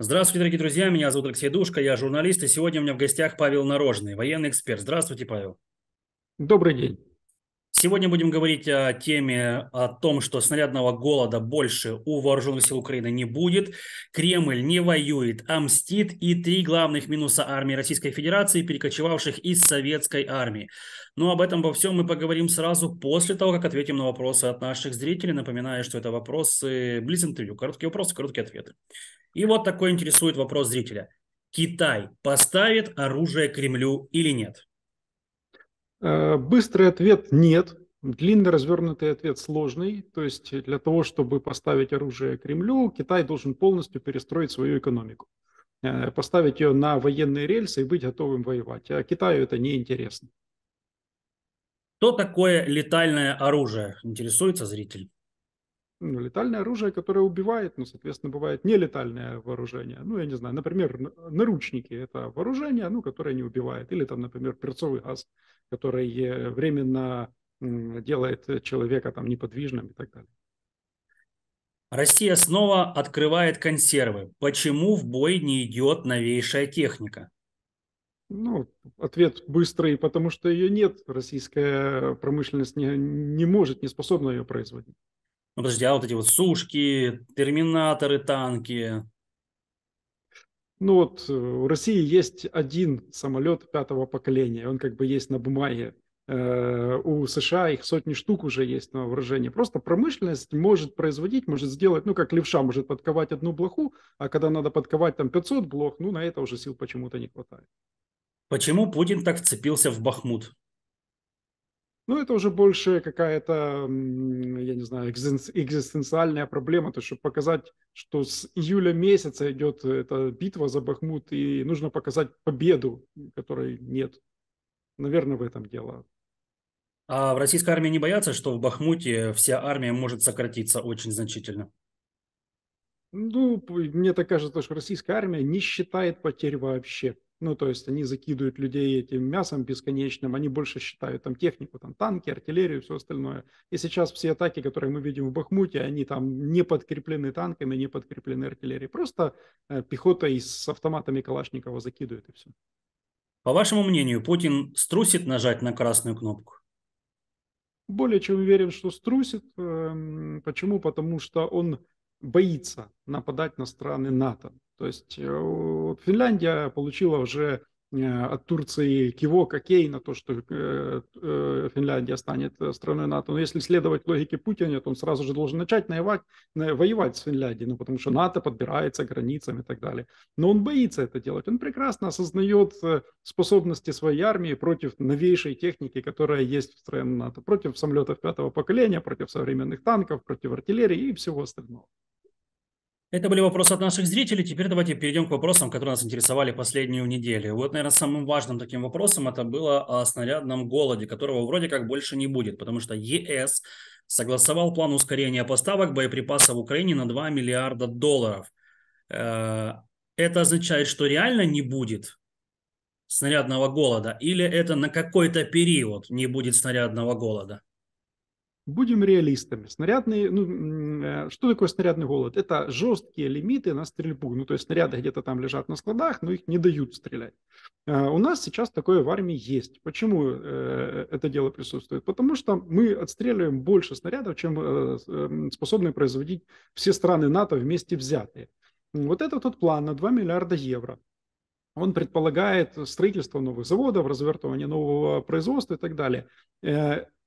Здравствуйте, дорогие друзья. Меня зовут Алексей Душка, я журналист, и сегодня у меня в гостях Павел Нарожный, военный эксперт. Здравствуйте, Павел. Добрый день. Сегодня будем говорить о теме, о том, что снарядного голода больше у вооруженных сил Украины не будет. Кремль не воюет, а мстит. И три главных минуса армии Российской Федерации, перекочевавших из советской армии. Но об этом во всем мы поговорим сразу после того, как ответим на вопросы от наших зрителей. Напоминаю, что это вопросы близ интервью. Короткие вопросы, короткие ответы. И вот такой интересует вопрос зрителя. Китай поставит оружие Кремлю или нет? Э, быстрый ответ – нет. Длинный развернутый ответ сложный. То есть для того, чтобы поставить оружие Кремлю, Китай должен полностью перестроить свою экономику. Э, поставить ее на военные рельсы и быть готовым воевать. А Китаю это неинтересно. Что такое летальное оружие, интересуется зритель? ну, летальное оружие, которое убивает, ну, соответственно, бывает нелетальное вооружение. Ну, я не знаю, например, наручники – это вооружение, ну, которое не убивает. Или там, например, перцовый газ, который э, временно делает человека там неподвижным и так далее. Россия снова открывает консервы. Почему в бой не идет новейшая техника? Ну, ответ быстрый, потому что ее нет. Российская промышленность не, не может, не способна ее производить. Ну, подожди, а вот эти вот сушки, терминаторы, танки? Ну вот, э, в России есть один самолет пятого поколения, он как бы есть на бумаге. Э, у США их сотни штук уже есть на вооружении. Просто промышленность может производить, может сделать, ну как левша может подковать одну блоху, а когда надо подковать там 500 блох, ну на это уже сил почему-то не хватает. Почему Путин так вцепился в Бахмут? Ну, это уже больше какая-то, я не знаю, экзистенциальная проблема, то есть, чтобы показать, что с июля месяца идет эта битва за Бахмут, и нужно показать победу, которой нет. Наверное, в этом дело. А в российской армии не боятся, что в Бахмуте вся армия может сократиться очень значительно? Ну, мне так кажется, что российская армия не считает потерь вообще. Ну, то есть они закидывают людей этим мясом бесконечным, они больше считают там технику, там танки, артиллерию, все остальное. И сейчас все атаки, которые мы видим в Бахмуте, они там не подкреплены танками, не подкреплены артиллерией. Просто э, пехота и с автоматами Калашникова закидывает и все. По вашему мнению, Путин струсит нажать на красную кнопку? Более чем уверен, что струсит. Эм, почему? Потому что он боится нападать на страны НАТО. То есть э, Финляндия получила уже э, от Турции кивок, окей на то, что э, Финляндия станет страной НАТО. Но если следовать логике Путина, то он сразу же должен начать наевать, воевать с Финляндией, ну, потому что НАТО подбирается границам и так далее. Но он боится это делать. Он прекрасно осознает способности своей армии против новейшей техники, которая есть в стране НАТО, против самолетов пятого поколения, против современных танков, против артиллерии и всего остального. Это были вопросы от наших зрителей. Теперь давайте перейдем к вопросам, которые нас интересовали последнюю неделю. Вот, наверное, самым важным таким вопросом это было о снарядном голоде, которого вроде как больше не будет, потому что ЕС согласовал план ускорения поставок боеприпасов в Украине на 2 миллиарда долларов. Э, это означает, что реально не будет снарядного голода или это на какой-то период не будет снарядного голода? Будем реалистами. Снарядный, ну, э, что такое снарядный голод? Это жесткие лимиты на стрельбу. Ну, то есть снаряды где-то там лежат на складах, но их не дают стрелять. А, у нас сейчас такое в армии есть. Почему э, это дело присутствует? Потому что мы отстреливаем больше снарядов, чем э, способны производить все страны НАТО вместе взятые. Вот это тот план на 2 миллиарда евро. Он предполагает строительство новых заводов, развертывание нового производства и так далее.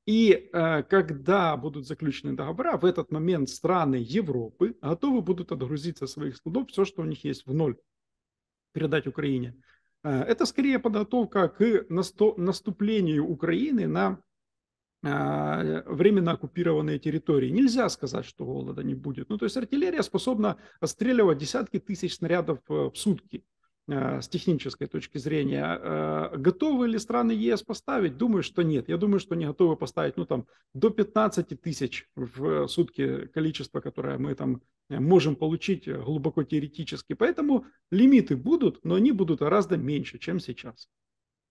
И э, когда будут заключены договора, в этот момент страны Европы готовы будут отгрузить со своих судов все, что у них есть в ноль, передать Украине. Э, это скорее подготовка к наступлению Украины на э, временно оккупированные территории. Нельзя сказать, что голода не будет. Ну, то есть артиллерия способна отстреливать десятки тысяч снарядов э, в сутки. Э, с технической точки зрения. Э, готовы ли страны ЕС поставить? Думаю, что нет. Я думаю, что не готовы поставить ну, там, до 15 тысяч в сутки количество, которое мы там э, можем получить глубоко теоретически. Поэтому лимиты будут, но они будут гораздо меньше, чем сейчас.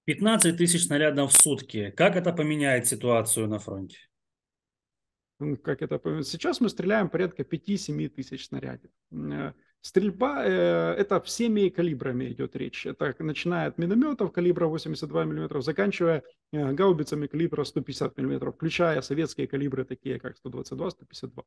15 тысяч снарядов в сутки. Как это поменяет ситуацию на фронте? Как это Сейчас мы стреляем порядка 5-7 тысяч снарядов. Стрельба э, это всеми калибрами идет речь. Это начиная от минометов калибра 82 мм, заканчивая э, гаубицами калибра 150 мм, включая советские калибры, такие как 122-152.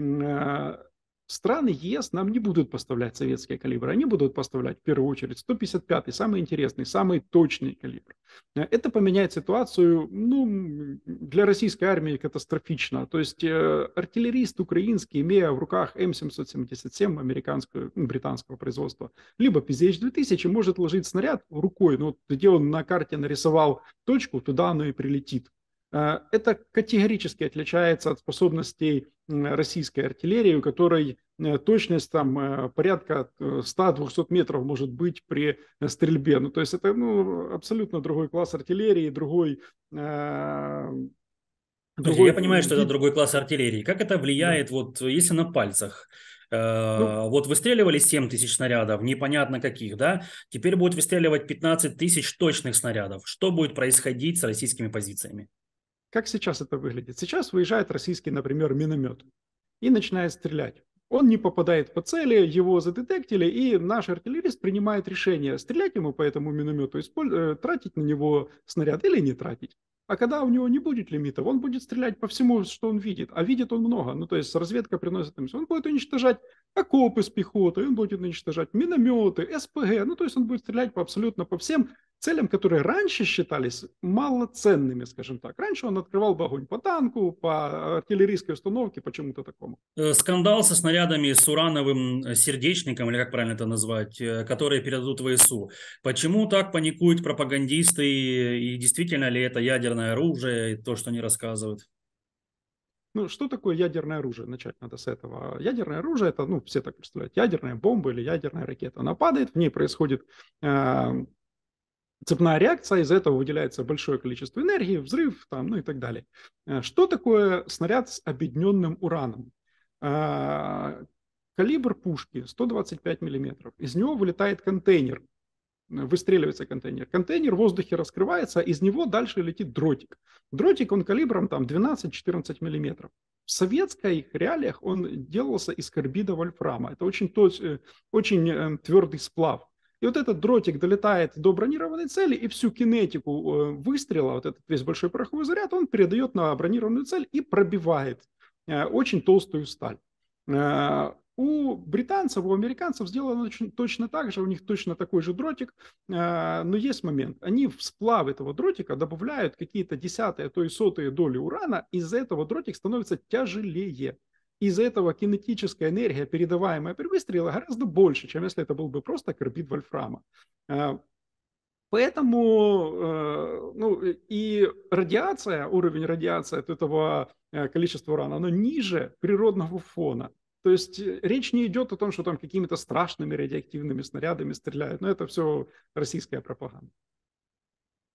Э, страны ЕС нам не будут поставлять советские калибры, они будут поставлять в первую очередь 155-й, самый интересный, самый точный калибр. Э, это поменяет ситуацию, ну, для российской армии катастрофично. То есть э, артиллерист украинский, имея в руках М777 американского, британского производства, либо PZH-2000, может ложить снаряд рукой, ну, где он на карте нарисовал точку, туда оно и прилетит. Э, это категорически отличается от способностей российской артиллерии, у которой э, точность там э, порядка 100-200 метров может быть при стрельбе. Ну, то есть это ну, абсолютно другой класс артиллерии, другой... другой... Я, я понимаю, что это другой класс артиллерии. Как это влияет, да. вот если на пальцах? Ну, вот выстреливали 7 тысяч снарядов, непонятно каких, да? Теперь будет выстреливать 15 тысяч точных снарядов. Что будет происходить с российскими позициями? Как сейчас это выглядит? Сейчас выезжает российский, например, миномет и начинает стрелять. Он не попадает по цели, его задетектили, и наш артиллерист принимает решение, стрелять ему по этому миномету, использ... Э, тратить на него снаряд или не тратить. А когда у него не будет лимитов, он будет стрелять по всему, что он видит. А видит он много. Ну, то есть разведка приносит им. Он будет уничтожать окопы с пехотой, он будет уничтожать минометы, СПГ. Ну, то есть он будет стрелять по абсолютно по всем целям, которые раньше считались малоценными, скажем так. Раньше он открывал бы огонь по танку, по артиллерийской установке, по чему-то такому. Э, скандал со снарядами с урановым э, сердечником, или как правильно это назвать, э, которые передадут ВСУ. Почему так паникуют пропагандисты и действительно ли это ядерное ядерное оружие и то, что они рассказывают? Ну, что такое ядерное оружие? Начать надо с этого. Ядерное оружие это, ну, все так представляют, ядерная бомба или ядерная ракета. Она падает, в ней происходит э, цепная реакция, из этого выделяется большое количество энергии, взрыв, там, ну и так далее. Э, что такое снаряд с объединенным ураном? Э, калибр пушки 125 миллиметров. Из него вылетает контейнер выстреливается контейнер. Контейнер в воздухе раскрывается, а из него дальше летит дротик. Дротик, он калибром там 12-14 миллиметров. В советских реалиях он делался из карбида вольфрама. Это очень, э, очень э, твердый сплав. И вот этот дротик долетает до бронированной цели, и всю кинетику э, выстрела, вот этот весь большой пороховый заряд, он передает на бронированную цель и пробивает очень толстую сталь. У британцев, у американцев сделано точно так же, у них точно такой же дротик, а, но есть момент. Они в сплав этого дротика добавляют какие-то десятые, а то и сотые доли урана, из-за этого дротик становится тяжелее. Из-за этого кинетическая энергия, передаваемая при выстреле, гораздо больше, чем если это был бы просто карбид вольфрама. А, поэтому э, ну, и радиация, уровень радиации от этого э, количества урана, оно ниже природного фона. То есть э, речь не идет о том, что там какими-то страшными радиоактивными снарядами стреляют. Но это все российская пропаганда.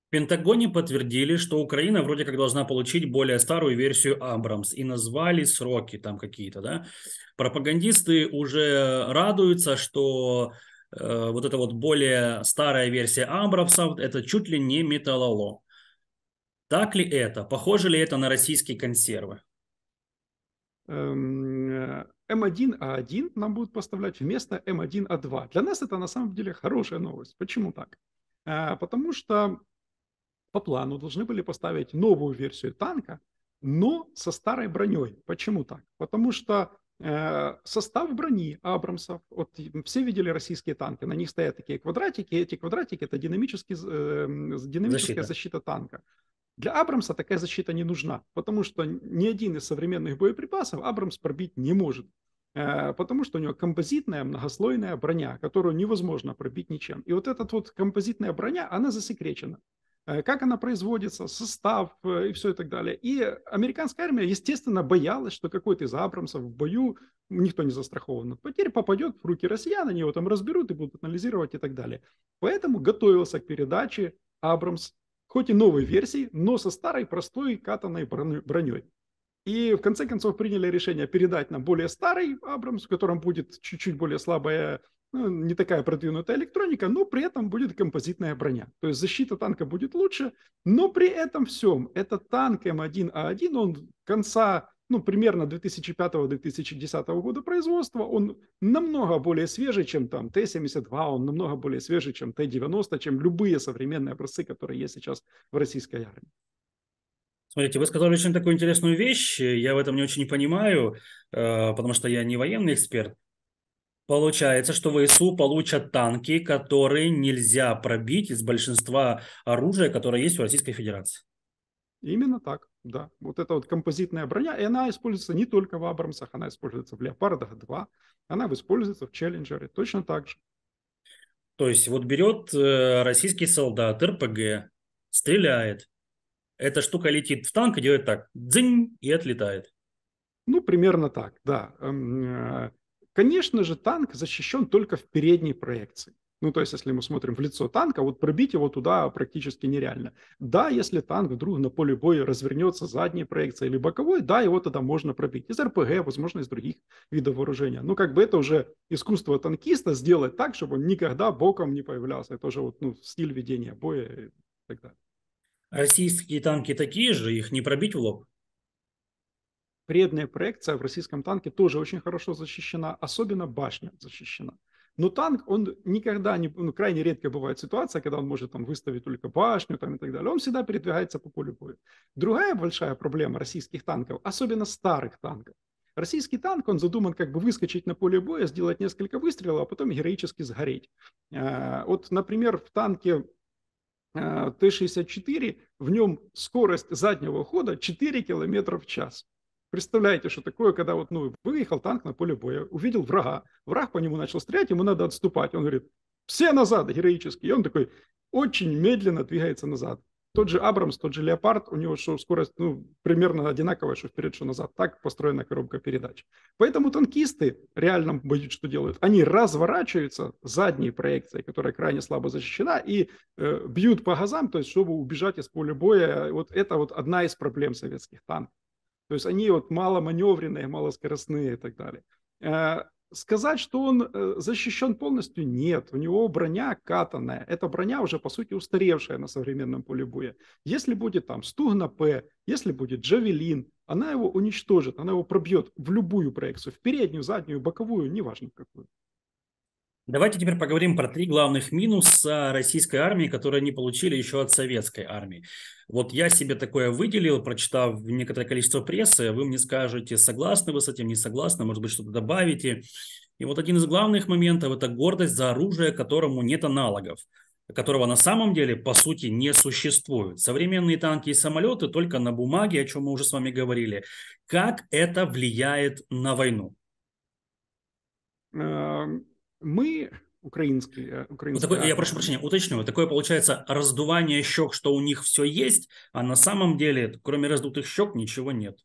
В Пентагоне подтвердили, что Украина вроде как должна получить более старую версию Абрамс и назвали сроки там какие-то, да. Пропагандисты уже радуются, что э, вот эта вот более старая версия Абрамсов это чуть ли не металлоло. Так ли это? Похоже ли это на российские консервы? Эм М1А1 нам будут поставлять вместо М1А2. Для нас это на самом деле хорошая новость. Почему так? А, потому что по плану должны были поставить новую версию танка, но со старой броней. Почему так? Потому что э, состав брони Абрамсов, вот все видели российские танки, на них стоят такие квадратики, эти квадратики это э, динамическая защита. защита танка. Для Абрамса такая защита не нужна, потому что ни один из современных боеприпасов Абрамс пробить не может. Э, потому что у него композитная многослойная броня, которую невозможно пробить ничем. И вот эта вот композитная броня, она засекречена. Э, как она производится, состав э, и все и так далее. И американская армия, естественно, боялась, что какой-то из Абрамсов в бою, никто не застрахован от потерь, попадет в руки россиян, они его там разберут и будут анализировать и так далее. Поэтому готовился к передаче Абрамс, хоть и новой версии, но со старой, простой, катанной броней. И в конце концов приняли решение передать нам более старый Абрамс, в котором будет чуть-чуть более слабая, ну, не такая продвинутая электроника, но при этом будет композитная броня. То есть защита танка будет лучше, но при этом всем это танк М1А1, он конца ну, примерно 2005-2010 года производства, он намного более свежий, чем там Т-72, он намного более свежий, чем Т-90, чем любые современные образцы, которые есть сейчас в российской армии. Смотрите, вы сказали очень такую интересную вещь. Я в этом не очень понимаю, э, потому что я не военный эксперт. Получается, что ВСУ получат танки, которые нельзя пробить из большинства оружия, которое есть у Российской Федерации. Именно так, да. Вот эта вот композитная броня, и она используется не только в Абрамсах, она используется в Леопардах-2, она используется в Челленджере точно так же. То есть вот берет э, российский солдат РПГ, стреляет, эта штука летит в танк и делает так, дзынь, и отлетает. Ну, примерно так, да. Эм, э, конечно же, танк защищен только в передней проекции. Ну, то есть, если мы смотрим в лицо танка, вот пробить его туда практически нереально. Да, если танк вдруг на поле боя развернется задней проекцией или боковой, да, его тогда можно пробить. Из РПГ, возможно, из других видов вооружения. Но как бы это уже искусство танкиста сделать так, чтобы он никогда боком не появлялся. Это уже вот, ну, стиль ведения боя и так далее. Российские танки такие же, их не пробить в лоб? Предняя проекция в российском танке тоже очень хорошо защищена, особенно башня защищена. Но танк, он никогда не, ну, крайне редко бывает ситуация, когда он может там выставить только башню там, и так далее. Он всегда передвигается по полю боя. Другая большая проблема российских танков, особенно старых танков, Российский танк, он задуман как бы выскочить на поле боя, сделать несколько выстрелов, а потом героически сгореть. Э, вот, например, в танке Э, Т-64, в нем скорость заднего хода 4 км в час. Представляете, что такое, когда вот, ну, выехал танк на поле боя, увидел врага, враг по нему начал стрелять, ему надо отступать. Он говорит, все назад героически. И он такой очень медленно двигается назад. Тот же Абрамс, тот же Леопард, у него что скорость ну, примерно одинаковая, что вперед, что назад. Так построена коробка передач. Поэтому танкисты реально боюсь, что делают. Они разворачиваются задней проекцией, которая крайне слабо защищена, и э, бьют по газам, то есть чтобы убежать из поля боя. Вот это вот одна из проблем советских танков. То есть они вот мало маневренные, мало скоростные и так далее. Э, сказать, что он э, защищен полностью, нет. У него броня катанная. Эта броня уже, по сути, устаревшая на современном поле боя. Если будет там стугна П, если будет джавелин, она его уничтожит, она его пробьет в любую проекцию, в переднюю, заднюю, боковую, неважно какую. Давайте теперь поговорим про три главных минуса российской армии, которые они получили еще от советской армии. Вот я себе такое выделил, прочитав некоторое количество прессы. Вы мне скажете, согласны вы с этим, не согласны, может быть, что-то добавите. И вот один из главных моментов – это гордость за оружие, которому нет аналогов которого на самом деле, по сути, не существует. Современные танки и самолеты только на бумаге, о чем мы уже с вами говорили. Как это влияет на войну? Эм, мы украинские, э, украинский такое, я прошу прощения, уточню. Такое получается раздувание щек, что у них все есть, а на самом деле, кроме раздутых щек, ничего нет.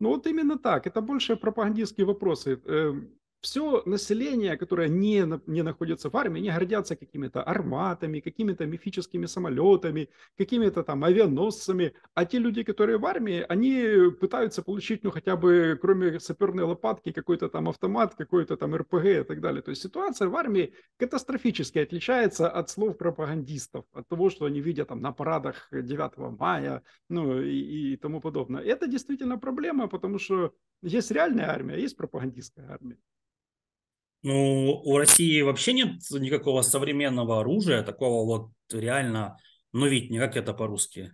Ну вот именно так. Это больше пропагандистские вопросы. Эм, все население, которое не, не находится в армии, не гордятся какими-то арматами, какими-то мифическими самолетами, какими-то там авианосцами. А те люди, которые в армии, они пытаются получить, ну, хотя бы, кроме саперной лопатки, какой-то там автомат, какой-то там РПГ и так далее. То есть ситуация в армии катастрофически отличается от слов пропагандистов, от того, что они видят там на парадах 9 мая, ну, и, и тому подобное. Это действительно проблема, потому что есть реальная армия, а есть пропагандистская армия. Ну, у России вообще нет никакого современного оружия, такого вот реально, ну ведь не как это по-русски.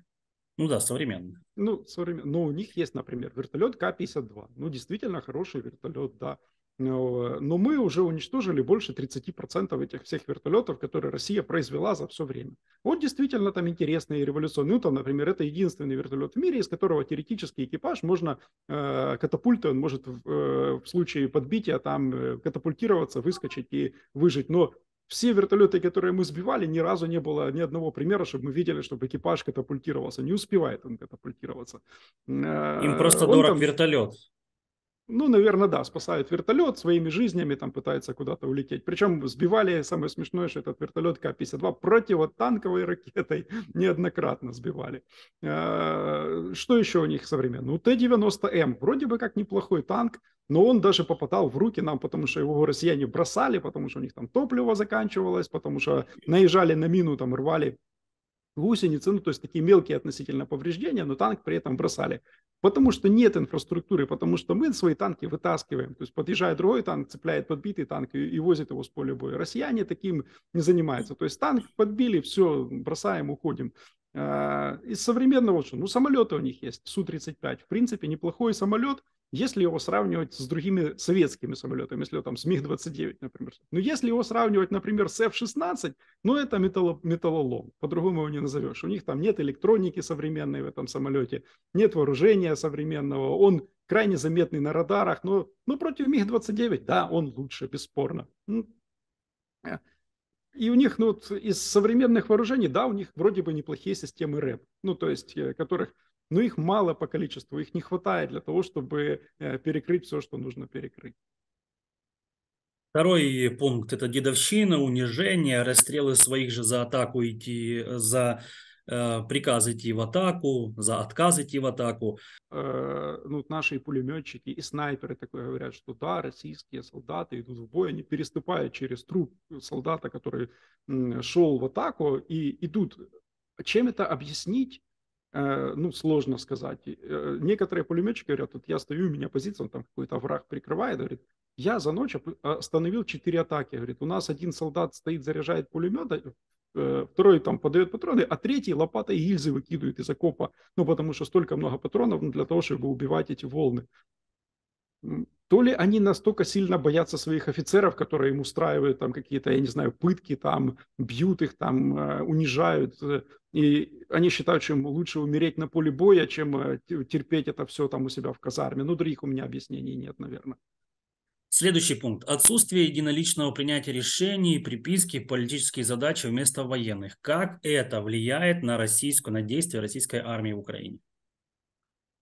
Ну да, современный. Ну, современ... Но ну, у них есть, например, вертолет К-52. Ну, действительно хороший вертолет, да. Э, но мы уже уничтожили больше 30% этих всех вертолетов, которые Россия произвела за все время. Вот действительно там интересные революционные. Ну, там, например, это единственный вертолет в мире, из которого теоретически экипаж можно, э, катапульты, он может в, э, в случае подбития там э, катапультироваться, выскочить и выжить. Но все вертолеты, которые мы сбивали, ни разу не было ни одного примера, чтобы мы видели, чтобы экипаж катапультировался. Не успевает он катапультироваться. Э, Им просто он дорог там... вертолет. Ну, наверное, да, спасают вертолет своими жизнями, там пытаются куда-то улететь. Причем сбивали, самое смешное, что этот вертолет К-52 противотанковой ракетой неоднократно сбивали. А, что еще у них современно? Ну, Т-90М, эм, вроде бы как неплохой танк, но он даже попадал в руки нам, потому что его россияне бросали, потому что у них там топливо заканчивалось, потому что наезжали на мину, там рвали гусеницы, ну, то есть такие мелкие относительно повреждения, но танк при этом бросали. Потому что нет инфраструктуры, потому что мы свои танки вытаскиваем. То есть подъезжает другой танк, цепляет подбитый танк и, и возит его с поля боя. Россияне таким не занимаются. То есть танк подбили, все, бросаем, уходим. А, из современного, ну, самолеты у них есть, Су-35. В принципе, неплохой самолет – если его сравнивать с другими советскими самолетами, если там с МиГ-29, например. Но если его сравнивать, например, с F-16, ну это металло, металлолом, по-другому его не назовешь. У них там нет электроники современной в этом самолете, нет вооружения современного, он крайне заметный на радарах, но, но против МиГ-29, да, он лучше, бесспорно. И у них, ну, вот из современных вооружений, да, у них вроде бы неплохие системы РЭП, ну, то есть, э, которых но их мало по количеству, их не хватает для того, чтобы э, перекрыть все, что нужно перекрыть. Второй пункт – это дедовщина, унижение, расстрелы своих же за атаку идти, за э, приказ идти в атаку, за отказ идти в атаку. Э, ну, наши пулеметчики и снайперы такое говорят, что да, российские солдаты идут в бой, они переступают через труп солдата, который шел в атаку, и идут. Чем это объяснить? Э, ну, сложно сказать. Э, некоторые пулеметчики говорят, вот я стою, у меня позиция, он там какой-то враг прикрывает, говорит, я за ночь остановил 4 атаки, говорит, у нас один солдат стоит, заряжает пулемет, э, второй там подает патроны, а третий лопата и гильзы выкидывает из окопа, ну, потому что столько много патронов для того, чтобы убивать эти волны то ли они настолько сильно боятся своих офицеров, которые им устраивают там какие-то, я не знаю, пытки, там бьют их, там э, унижают, э, и они считают, что им лучше умереть на поле боя, чем э, терпеть это все там у себя в казарме. Ну, других у меня объяснений нет, наверное. Следующий пункт. Отсутствие единоличного принятия решений, приписки, политические задачи вместо военных. Как это влияет на российскую, на действия российской армии в Украине?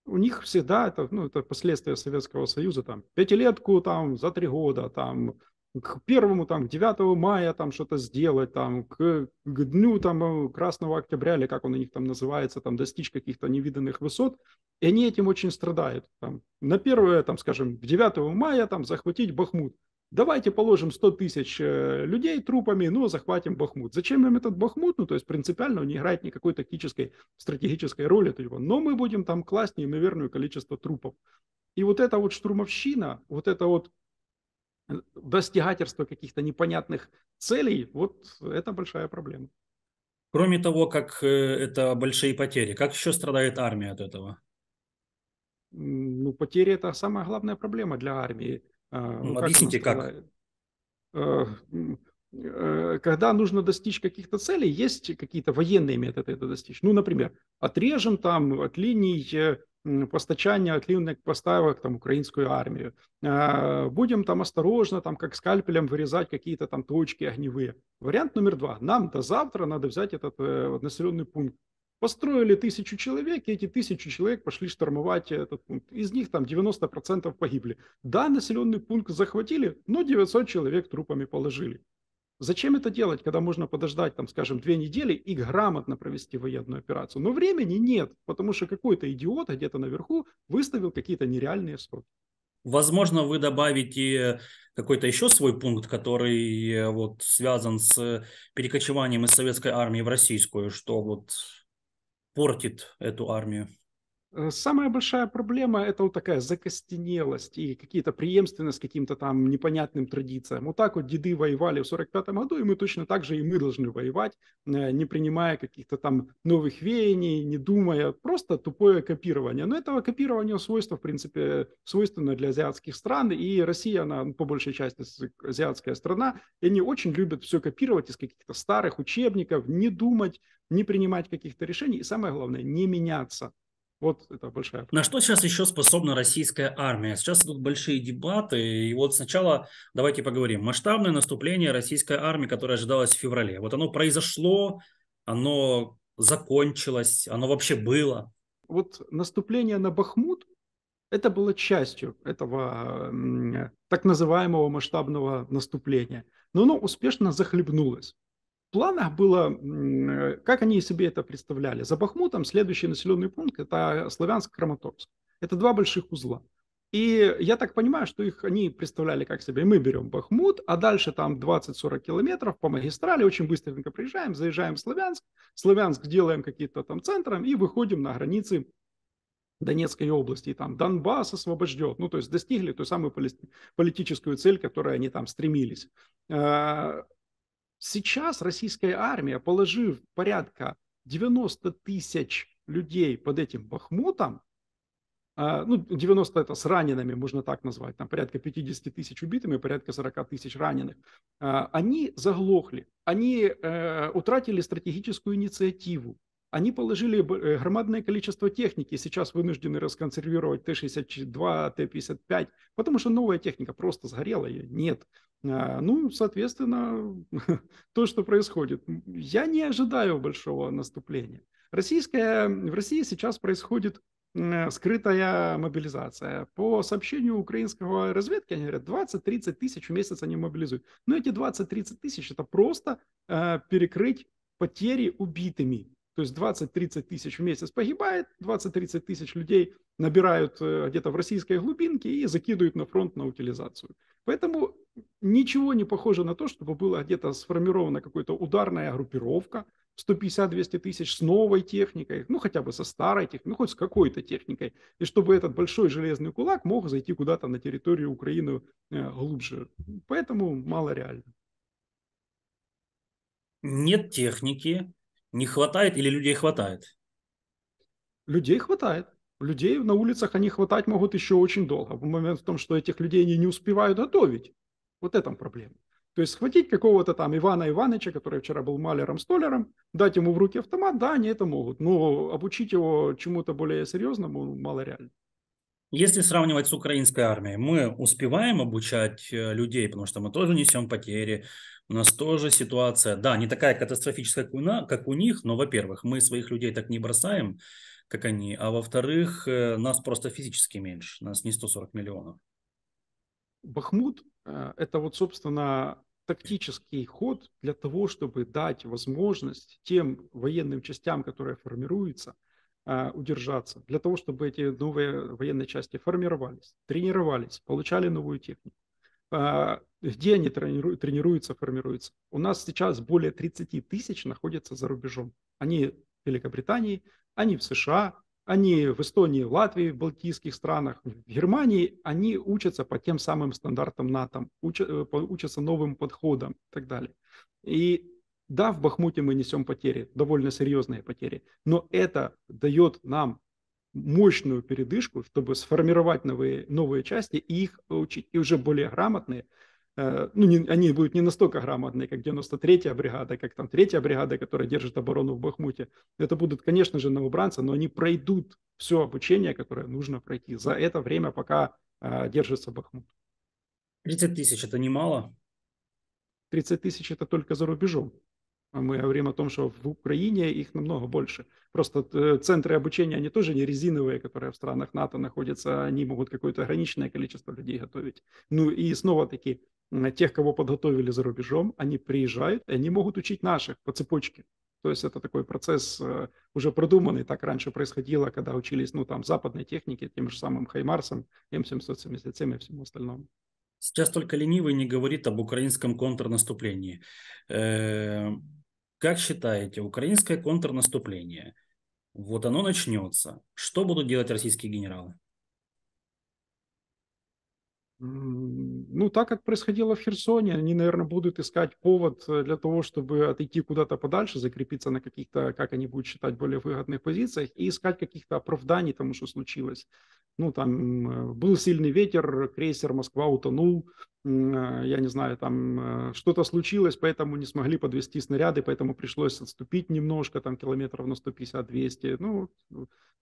у них всегда это, ну, это последствия Советского Союза, там, пятилетку там за три года, там, к первому, там, к 9 мая там что-то сделать, там, к, к дню там э, Красного Октября, или как он у них там называется, там, достичь каких-то невиданных высот, и они этим очень страдают. Там, на первое, там, скажем, к 9 мая там захватить Бахмут, давайте положим 100 тысяч э, людей трупами, ну захватим Бахмут. Зачем им этот Бахмут? Ну, то есть принципиально он не играет никакой тактической, стратегической роли. Типа, но мы будем там класть неимоверное количество трупов. И вот эта вот штурмовщина, вот это вот э, достигательство каких-то непонятных целей, вот это большая проблема. Кроме того, как э, это большие потери, как еще страдает армия от этого? Ну, потери – это самая главная проблема для армии. А, ну, ну, как объясните, как? Э, э, когда нужно достичь каких-то целей, есть какие-то военные методы это достичь. Ну, например, отрежем там от линий э, постачания от линейных поставок там украинскую армию. А, будем там осторожно, там как скальпелем вырезать какие-то там точки огневые. Вариант номер два. Нам до завтра надо взять этот населенный пункт Построили тысячу человек, и эти тысячи человек пошли штурмовать этот пункт. Из них там 90% погибли. Да, населенный пункт захватили, но 900 человек трупами положили. Зачем это делать, когда можно подождать, там, скажем, две недели и грамотно провести военную операцию? Но времени нет, потому что какой-то идиот где-то наверху выставил какие-то нереальные сроки. Возможно, вы добавите какой-то еще свой пункт, который э, вот связан с перекочеванием из советской армии в российскую, что вот портит эту армию. Э, самая большая проблема – это вот такая закостенелость и какие-то преемственность каким-то там непонятным традициям. Вот так вот деды воевали в 45 году, и мы точно так же и мы должны воевать, э, не принимая каких-то там новых веяний, не думая, просто тупое копирование. Но этого копирования свойства, в принципе, свойственно для азиатских стран, и Россия, она ну, по большей части азиатская страна, и они очень любят все копировать из каких-то старых учебников, не думать, не принимать каких-то решений, и самое главное, не меняться. Вот это большая. На что сейчас еще способна российская армия? Сейчас идут большие дебаты. И вот сначала давайте поговорим. Масштабное наступление российской армии, которое ожидалось в феврале. Вот оно произошло, оно закончилось, оно вообще было. Вот наступление на Бахмут, это было частью этого так называемого масштабного наступления. Но оно успешно захлебнулось планах было, э, как они себе это представляли. За Бахмутом следующий населенный пункт – это Славянск-Краматорск. Это два больших узла. И я так понимаю, что их они представляли как себе. Мы берем Бахмут, а дальше там 20-40 километров по магистрали, очень быстренько приезжаем, заезжаем в Славянск, Славянск делаем какие-то там центром и выходим на границы Донецкой области, и там Донбасс освобожден. Ну, то есть достигли ту самую политическую цель, к которой они там стремились. А, Сейчас российская армия, положив порядка 90 тысяч людей под этим Бахмутом, а, ну, 90 это с ранеными, можно так назвать, там порядка 50 тысяч убитыми, порядка 40 тысяч раненых, а, они заглохли, они э, утратили стратегическую инициативу, они положили э, громадное количество техники, сейчас вынуждены расконсервировать Т-62, Т-55, потому что новая техника просто сгорела, ее нет. А, ну, соответственно, то, что происходит. Я не ожидаю большого наступления. Российская, в России сейчас происходит э, скрытая мобилизация. По сообщению украинского разведки, они говорят, 20-30 тысяч в месяц они мобилизуют. Но эти 20-30 тысяч – это просто э, перекрыть потери убитыми. То есть 20-30 тысяч в месяц погибает, 20-30 тысяч людей набирают э, где-то в российской глубинке и закидывают на фронт на утилизацию. Поэтому ничего не похоже на то, чтобы было где-то сформирована какая-то ударная группировка, 150-200 тысяч с новой техникой, ну хотя бы со старой техникой, ну хоть с какой-то техникой, и чтобы этот большой железный кулак мог зайти куда-то на территорию Украины э, глубже. Поэтому мало реально. Нет техники, не хватает или людей хватает? Людей хватает. Людей на улицах они хватать могут еще очень долго. В момент в том, что этих людей они не успевают готовить. Вот это проблема. То есть схватить какого-то там Ивана Ивановича, который вчера был малером, столером, дать ему в руки автомат, да, они это могут. Но обучить его чему-то более серьезному ну, мало реально. Если сравнивать с украинской армией, мы успеваем обучать э, людей, потому что мы тоже несем потери, у нас тоже ситуация, да, не такая катастрофическая, как у, на, как у них, но, во-первых, мы своих людей так не бросаем, как они, а во-вторых, э, нас просто физически меньше, нас не 140 миллионов. Бахмут э, – это вот, собственно, тактический ход для того, чтобы дать возможность тем военным частям, которые формируются, э, удержаться, для того, чтобы эти новые военные части формировались, тренировались, получали новую технику где а, они трениру, тренируются, формируются. У нас сейчас более 30 тысяч находятся за рубежом. Они в Великобритании, они в США, они в Эстонии, в Латвии, в Балтийских странах, в Германии, они учатся по тем самым стандартам НАТО, учат, э, учатся новым подходам и так далее. И да, в Бахмуте мы несем потери, довольно серьезные потери, но это дает нам мощную передышку, чтобы сформировать новые, новые части и их учить. И уже более грамотные, э, ну, не, они будут не настолько грамотные, как 93-я бригада, как там 3-я бригада, которая держит оборону в Бахмуте. Это будут, конечно же, новобранцы, но они пройдут все обучение, которое нужно пройти за это время, пока э, держится Бахмут. 30 тысяч – это немало? 30 тысяч – это только за рубежом. А мы говорим о том, что в Украине их намного больше. Просто э, центры обучения, они тоже не резиновые, которые в странах НАТО находятся, они могут какое-то ограниченное количество людей готовить. Ну и снова-таки, тех, кого подготовили за рубежом, они приезжают, и они могут учить наших по цепочке. То есть это такой процесс э, уже продуманный, так раньше происходило, когда учились, ну, там, западной технике, тем же самым Хаймарсом, М777 и всем остальным. Сейчас только ленивый не говорит об украинском контрнаступлении. Э, как считаете, украинское контрнаступление, вот оно начнется, что будут делать российские генералы? Ну, так как происходило в Херсоне, они, наверное, будут искать повод э, для того, чтобы отойти куда-то подальше, закрепиться на каких-то, как они будут считать, более выгодных позициях и искать каких-то оправданий тому, что случилось ну, там э, был сильный ветер, крейсер Москва утонул, э, я не знаю, там э, что-то случилось, поэтому не смогли подвести снаряды, поэтому пришлось отступить немножко, там километров на 150-200. Ну,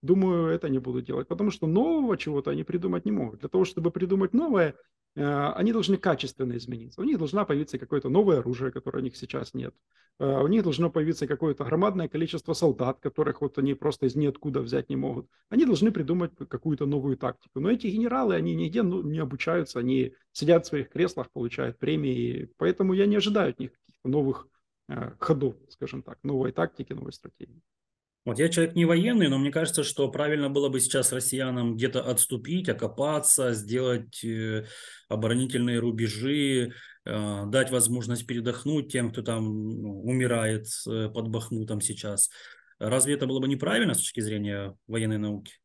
думаю, это не буду делать, потому что нового чего-то они придумать не могут. Для того, чтобы придумать новое, Э, они должны качественно измениться. У них должна появиться какое-то новое оружие, которое у них сейчас нет. Э, у них должно появиться какое-то громадное количество солдат, которых вот они просто из ниоткуда взять не могут. Они должны придумать какую-то новую тактику. Но эти генералы, они нигде ну, не обучаются, они сидят в своих креслах, получают премии. Поэтому я не ожидаю от них каких-то новых э, ходов, скажем так, новой тактики, новой стратегии. Вот я человек не военный, но мне кажется, что правильно было бы сейчас россиянам где-то отступить, окопаться, сделать э, оборонительные рубежи, э, дать возможность передохнуть тем, кто там ну, умирает э, под Бахмутом сейчас. Разве это было бы неправильно с точки зрения военной науки?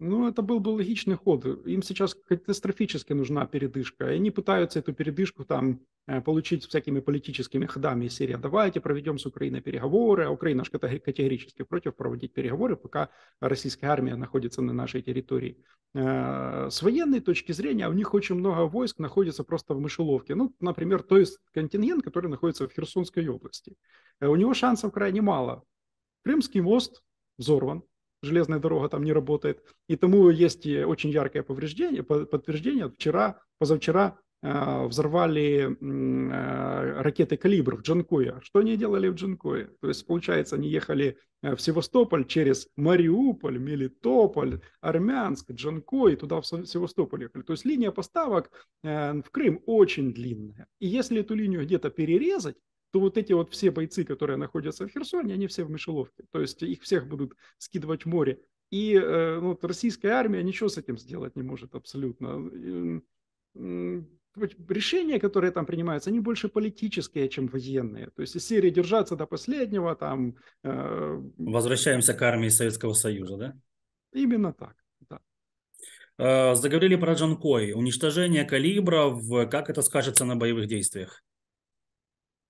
Ну, это был бы логичный ход. Им сейчас катастрофически нужна передышка. И они пытаются эту передышку там получить всякими политическими ходами из серии «давайте проведем с Украиной переговоры», а Украина же категорически против проводить переговоры, пока российская армия находится на нашей территории. С военной точки зрения у них очень много войск находится просто в мышеловке. Ну, например, то есть контингент, который находится в Херсонской области. У него шансов крайне мало. Крымский мост взорван, железная дорога там не работает. И тому есть э, очень яркое повреждение, подтверждение. Вчера, позавчера а, взорвали а, ракеты «Калибр» в Джанкое. Что они делали в Джанкое? То есть, получается, они ехали э, в Севастополь через Мариуполь, Мелитополь, Армянск, Джанкой, туда в Севастополь ехали. То есть линия поставок э, в Крым очень длинная. И если эту линию где-то перерезать, то вот эти вот все бойцы, которые находятся в Херсоне, они все в мышеловке. То есть их всех будут скидывать в море. И э, ну, российская армия ничего с этим сделать не может абсолютно решения, которые там принимаются, они больше политические, чем военные. То есть из серии держаться до последнего там... Э... Возвращаемся к армии Советского Союза, да? Именно так, да. Э, заговорили про Джанкой. Уничтожение калибров, как это скажется на боевых действиях?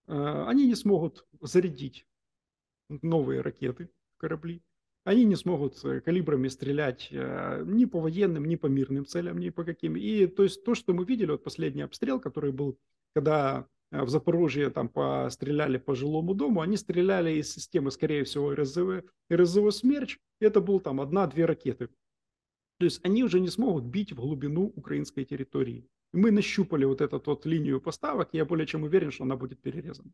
Э, они не смогут зарядить новые ракеты в корабли они не смогут э, калибрами стрелять э, ни по военным, ни по мирным целям, ни по каким. И то есть то, что мы видели, вот последний обстрел, который был, когда э, в Запорожье там постреляли по жилому дому, они стреляли из системы, скорее всего, РЗВ, РЗВ «Смерч». Это был там одна-две ракеты. То есть они уже не смогут бить в глубину украинской территории. Мы нащупали вот эту вот линию поставок, и я более чем уверен, что она будет перерезана.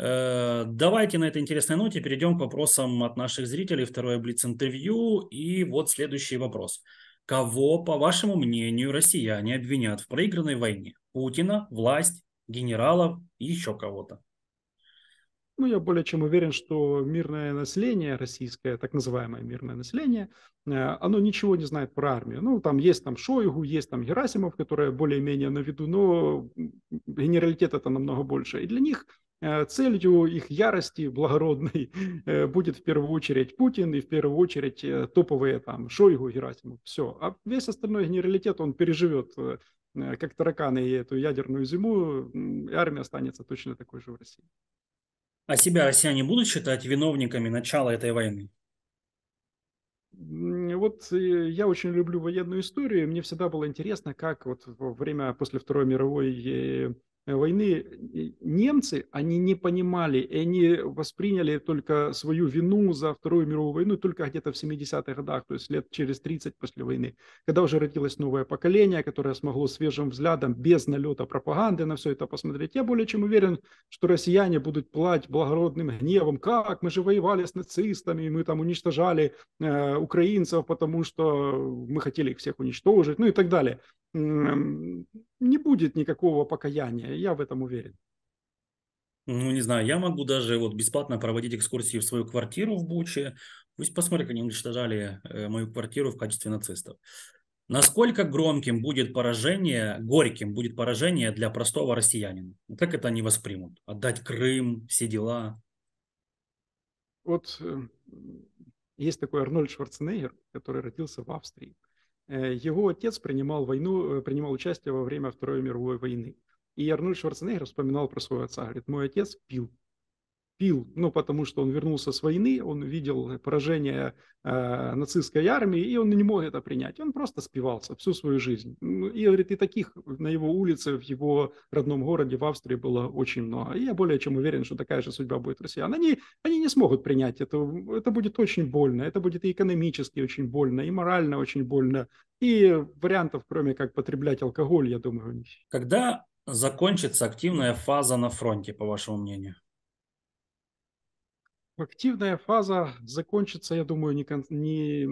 Э, давайте на этой интересной ноте перейдем к вопросам от наших зрителей. Второе Блиц-интервью. И вот следующий вопрос. Кого, по вашему мнению, россияне обвинят в проигранной войне? Путина, власть, генералов и еще кого-то? Ну, я более чем уверен, что мирное население российское, так называемое мирное население, э, оно ничего не знает про армию. Ну, там есть там Шойгу, есть там Герасимов, которые более-менее на виду, но генералитет это намного больше. И для них Э, целью их ярости благородной э, будет в первую очередь Путин и в первую очередь э, топовые там Шойгу, Герасимов. Все. А весь остальной генералитет он переживет как тараканы и эту ядерную зиму, и армия останется точно такой же в России. А себя россияне будут считать виновниками начала этой войны? Вот я очень люблю военную историю. Мне всегда было интересно, как вот во время после Второй мировой Э, войны э, немцы, они не понимали, и они восприняли только свою вину за Вторую мировую войну только где-то в 70-х годах, то есть лет через 30 после войны, когда уже родилось новое поколение, которое смогло свежим взглядом, без налета пропаганды на все это посмотреть. Я более чем уверен, что россияне будут плать благородным гневом, как мы же воевали с нацистами, мы там уничтожали э, украинцев, потому что мы хотели их всех уничтожить, ну и так далее не будет никакого покаяния, я в этом уверен. Ну, не знаю, я могу даже вот бесплатно проводить экскурсии в свою квартиру в Буче. Пусть посмотрят, как они уничтожали э, мою квартиру в качестве нацистов. Насколько громким будет поражение, горьким будет поражение для простого россиянина? Ну, как это они воспримут? Отдать Крым, все дела? Вот э, есть такой Арнольд Шварценеггер, который родился в Австрии. Э, его отец принимал войну, э, принимал участие во время Второй мировой войны. И Арнольд Шварценеггер вспоминал про своего отца, говорит, мой отец пил, пил, ну, потому что он вернулся с войны, он видел поражение э, нацистской армии, и он не мог это принять. Он просто спивался всю свою жизнь. Ну, и, говорит, и таких на его улице, в его родном городе, в Австрии было очень много. И я более чем уверен, что такая же судьба будет России. Они, они не смогут принять это. Это будет очень больно. Это будет и экономически очень больно, и морально очень больно. И вариантов, кроме как потреблять алкоголь, я думаю, у них. Когда закончится активная фаза на фронте, по вашему мнению? Активная фаза закончится, я думаю, не, не э,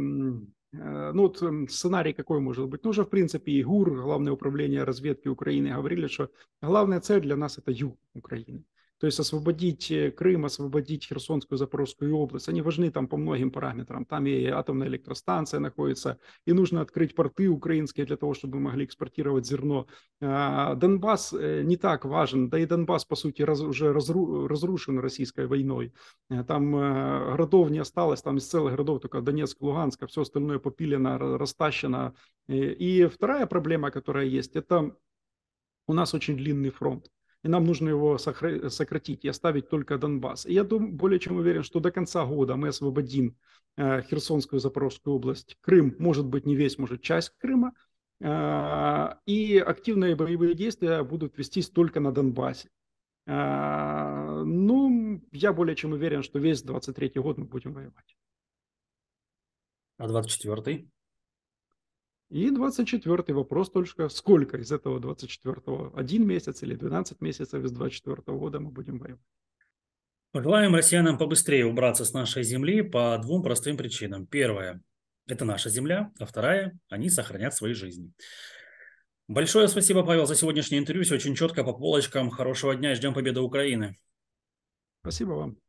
ну, вот сценарий какой может быть? Ну, уже, в принципе, и ГУР, Главное управление разведки Украины, говорили, что главная цель для нас – это юг Украины. То есть освободить э, Крым, освободить Херсонскую, Запорожскую область. Они важны там по многим параметрам. Там и атомная электростанция находится, и нужно открыть порты украинские для того, чтобы мы могли экспортировать зерно. А, Донбасс э, не так важен, да и Донбасс, по сути, раз, уже разру, разрушен российской войной. Э, там городов не осталось, там из целых городов только Донецк, Луганск, а все остальное попилено, растащено. И вторая проблема, которая есть, это у нас очень длинный фронт и нам нужно его сократить и оставить только Донбасс. И я думаю, более чем уверен, что до конца года мы освободим э, Херсонскую Запорожскую область, Крым, может быть, не весь, может, часть Крыма, э, и активные боевые действия будут вестись только на Донбассе. Э, ну, я более чем уверен, что весь 23 год мы будем воевать. А 24-й? И 24 вопрос только, сколько из этого 24-го, один месяц или 12 месяцев из 24 -го года мы будем воевать. Пожелаем россиянам побыстрее убраться с нашей земли по двум простым причинам. Первое – это наша земля, а вторая – они сохранят свои жизни. Большое спасибо, Павел, за сегодняшнее интервью. Все очень четко по полочкам. Хорошего дня. Ждем победы Украины. Спасибо вам.